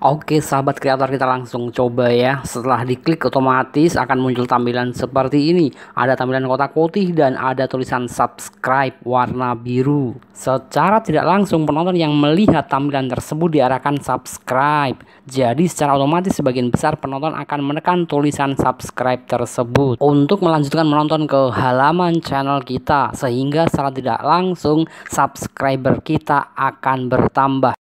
Oke sahabat kreator kita langsung coba ya Setelah diklik otomatis akan muncul tampilan seperti ini Ada tampilan kotak putih dan ada tulisan subscribe warna biru Secara tidak langsung penonton yang melihat tampilan tersebut diarahkan subscribe Jadi secara otomatis sebagian besar penonton akan menekan tulisan subscribe tersebut Untuk melanjutkan menonton ke halaman channel kita Sehingga secara tidak langsung subscriber kita akan bertambah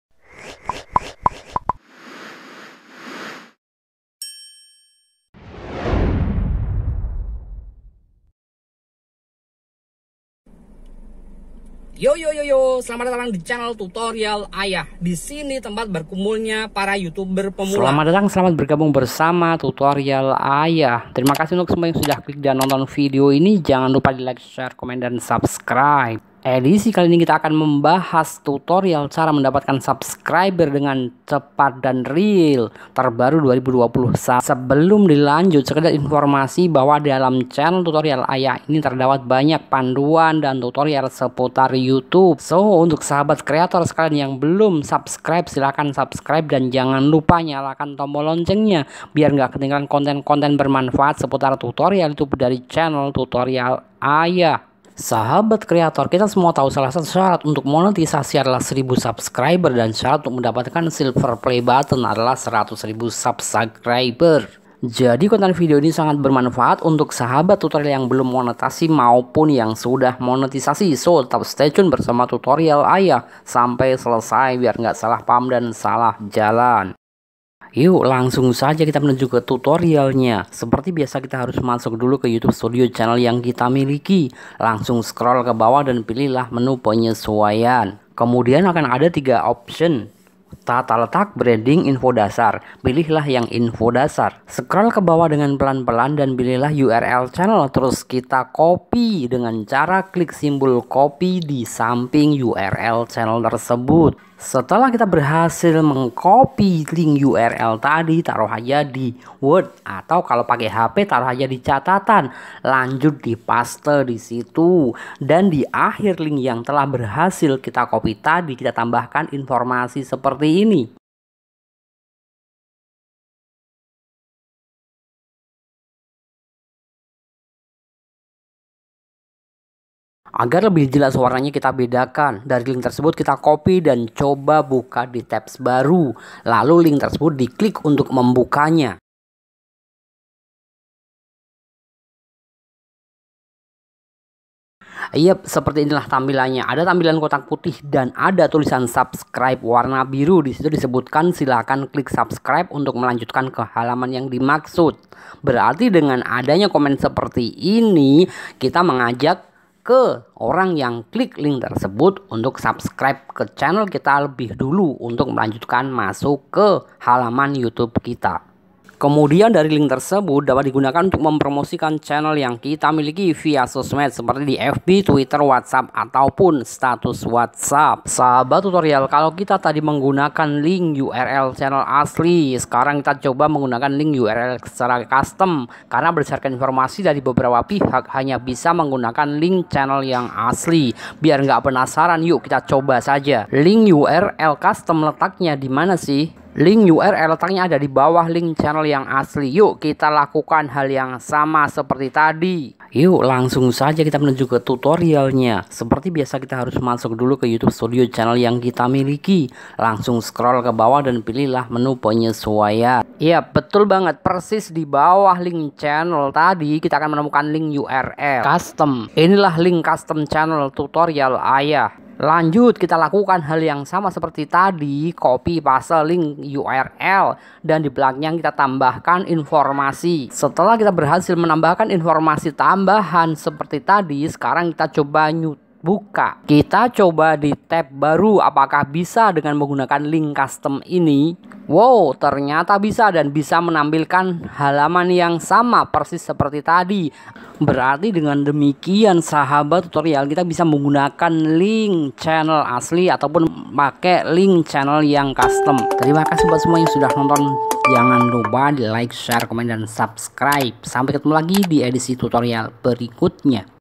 Yo yo yo yo, selamat datang di channel tutorial Ayah. Di sini tempat berkumpulnya para YouTuber pemula. Selamat datang, selamat bergabung bersama tutorial Ayah. Terima kasih untuk semua yang sudah klik dan nonton video ini. Jangan lupa di like, share, komen dan subscribe edisi kali ini kita akan membahas tutorial cara mendapatkan subscriber dengan cepat dan real terbaru 2021. Sebelum dilanjut, sekedar informasi bahwa dalam channel tutorial ayah ini terdapat banyak panduan dan tutorial seputar YouTube. So, untuk sahabat kreator sekalian yang belum subscribe, silahkan subscribe dan jangan lupa nyalakan tombol loncengnya biar nggak ketinggalan konten-konten bermanfaat seputar tutorial YouTube dari channel tutorial ayah. Sahabat kreator, kita semua tahu salah satu syarat untuk monetisasi adalah 1000 subscriber dan syarat untuk mendapatkan silver play button adalah 100.000 subscriber. Jadi konten video ini sangat bermanfaat untuk sahabat tutorial yang belum monetasi maupun yang sudah monetisasi. So tetap stay tune bersama tutorial ayah sampai selesai biar nggak salah paham dan salah jalan. Yuk langsung saja kita menuju ke tutorialnya Seperti biasa kita harus masuk dulu ke YouTube Studio channel yang kita miliki Langsung scroll ke bawah dan pilihlah menu penyesuaian Kemudian akan ada tiga option Tata letak, branding, info dasar Pilihlah yang info dasar Scroll ke bawah dengan pelan-pelan dan pilihlah URL channel Terus kita copy dengan cara klik simbol copy di samping URL channel tersebut setelah kita berhasil mengcopy link URL tadi, taruh aja di Word atau kalau pakai HP taruh aja di catatan. Lanjut di paste di situ dan di akhir link yang telah berhasil kita copy tadi kita tambahkan informasi seperti ini. Agar lebih jelas warnanya kita bedakan. Dari link tersebut kita copy dan coba buka di tabs baru. Lalu link tersebut diklik untuk membukanya. Yep, seperti inilah tampilannya. Ada tampilan kotak putih dan ada tulisan subscribe warna biru. Di situ disebutkan silakan klik subscribe untuk melanjutkan ke halaman yang dimaksud. Berarti dengan adanya komen seperti ini, kita mengajak ke orang yang klik link tersebut untuk subscribe ke channel kita lebih dulu untuk melanjutkan masuk ke halaman YouTube kita. Kemudian dari link tersebut dapat digunakan untuk mempromosikan channel yang kita miliki via sosmed seperti di FB, Twitter, WhatsApp ataupun status WhatsApp. Sahabat tutorial, kalau kita tadi menggunakan link URL channel asli, sekarang kita coba menggunakan link URL secara custom karena berdasarkan informasi dari beberapa pihak hanya bisa menggunakan link channel yang asli. Biar nggak penasaran, yuk kita coba saja. Link URL custom letaknya di mana sih? Link URL letaknya ada di bawah link channel yang asli. Yuk kita lakukan hal yang sama seperti tadi. Yuk langsung saja kita menuju ke tutorialnya. Seperti biasa kita harus masuk dulu ke YouTube Studio channel yang kita miliki. Langsung scroll ke bawah dan pilihlah menu penyesuaian. Iya betul banget persis di bawah link channel tadi kita akan menemukan link URL custom. Inilah link custom channel tutorial ayah. Lanjut kita lakukan hal yang sama seperti tadi, copy paste link URL dan di belakangnya kita tambahkan informasi. Setelah kita berhasil menambahkan informasi tambahan seperti tadi, sekarang kita coba nyut buka. Kita coba di tab baru apakah bisa dengan menggunakan link custom ini. Wow, ternyata bisa dan bisa menampilkan halaman yang sama persis seperti tadi. Berarti dengan demikian sahabat tutorial kita bisa menggunakan link channel asli ataupun pakai link channel yang custom. Terima kasih buat semua yang sudah nonton. Jangan lupa di like, share, komen, dan subscribe. Sampai ketemu lagi di edisi tutorial berikutnya.